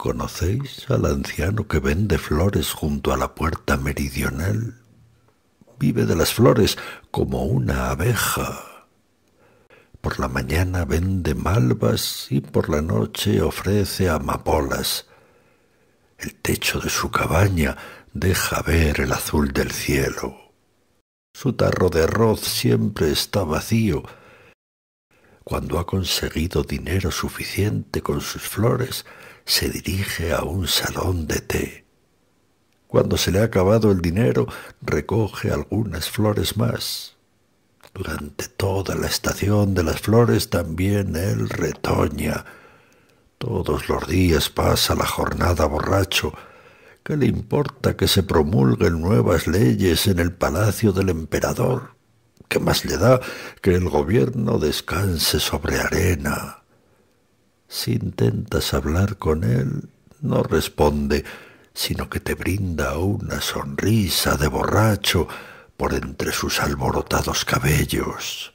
¿Conocéis al anciano que vende flores junto a la puerta meridional? Vive de las flores como una abeja. Por la mañana vende malvas y por la noche ofrece amapolas. El techo de su cabaña deja ver el azul del cielo. Su tarro de arroz siempre está vacío cuando ha conseguido dinero suficiente con sus flores, se dirige a un salón de té. Cuando se le ha acabado el dinero, recoge algunas flores más. Durante toda la estación de las flores también él retoña. Todos los días pasa la jornada borracho. ¿Qué le importa que se promulguen nuevas leyes en el palacio del emperador? ¿Qué más le da que el gobierno descanse sobre arena? Si intentas hablar con él, no responde, sino que te brinda una sonrisa de borracho por entre sus alborotados cabellos.